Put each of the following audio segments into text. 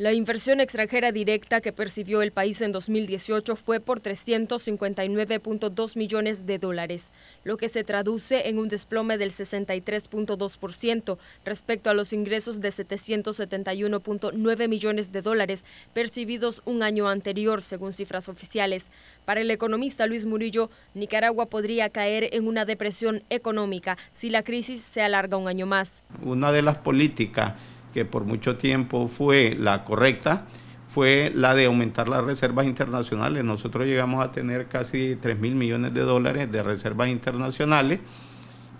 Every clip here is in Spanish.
La inversión extranjera directa que percibió el país en 2018 fue por 359.2 millones de dólares, lo que se traduce en un desplome del 63.2% respecto a los ingresos de 771.9 millones de dólares percibidos un año anterior, según cifras oficiales. Para el economista Luis Murillo, Nicaragua podría caer en una depresión económica si la crisis se alarga un año más. Una de las políticas que por mucho tiempo fue la correcta, fue la de aumentar las reservas internacionales. Nosotros llegamos a tener casi 3 mil millones de dólares de reservas internacionales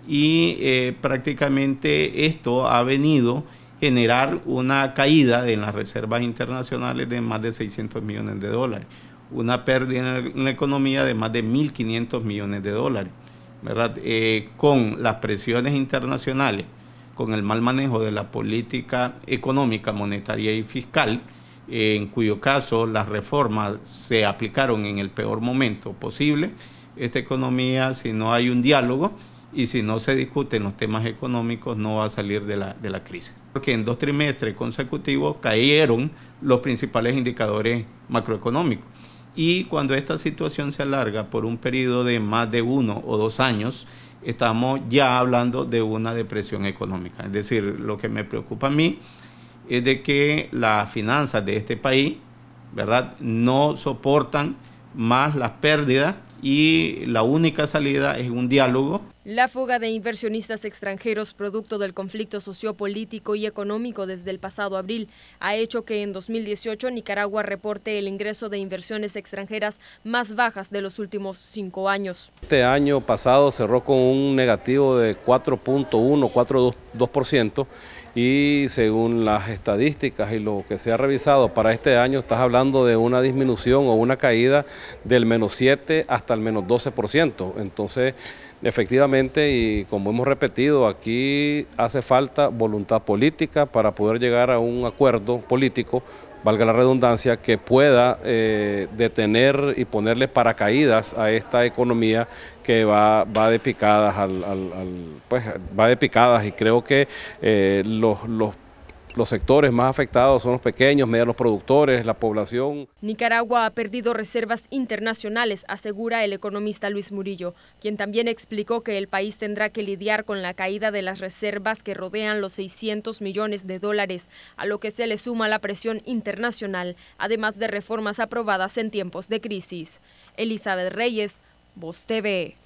y eh, prácticamente esto ha venido generar una caída en las reservas internacionales de más de 600 millones de dólares, una pérdida en la economía de más de 1.500 millones de dólares, ¿verdad? Eh, con las presiones internacionales con el mal manejo de la política económica, monetaria y fiscal, en cuyo caso las reformas se aplicaron en el peor momento posible. Esta economía, si no hay un diálogo y si no se discuten los temas económicos, no va a salir de la, de la crisis. Porque en dos trimestres consecutivos cayeron los principales indicadores macroeconómicos y cuando esta situación se alarga por un periodo de más de uno o dos años, estamos ya hablando de una depresión económica. Es decir, lo que me preocupa a mí es de que las finanzas de este país, ¿verdad?, no soportan más las pérdidas y la única salida es un diálogo. La fuga de inversionistas extranjeros producto del conflicto sociopolítico y económico desde el pasado abril ha hecho que en 2018 Nicaragua reporte el ingreso de inversiones extranjeras más bajas de los últimos cinco años. Este año pasado cerró con un negativo de 4.1, 4.2% y según las estadísticas y lo que se ha revisado para este año estás hablando de una disminución o una caída del menos 7 hasta el menos 12%. Entonces, efectivamente, y como hemos repetido, aquí hace falta voluntad política para poder llegar a un acuerdo político, valga la redundancia, que pueda eh, detener y ponerle paracaídas a esta economía que va, de picadas al, pues, va de picadas y creo que eh, los, los los sectores más afectados son los pequeños, medianos productores, la población. Nicaragua ha perdido reservas internacionales, asegura el economista Luis Murillo, quien también explicó que el país tendrá que lidiar con la caída de las reservas que rodean los 600 millones de dólares, a lo que se le suma la presión internacional, además de reformas aprobadas en tiempos de crisis. Elizabeth Reyes, Voz TV.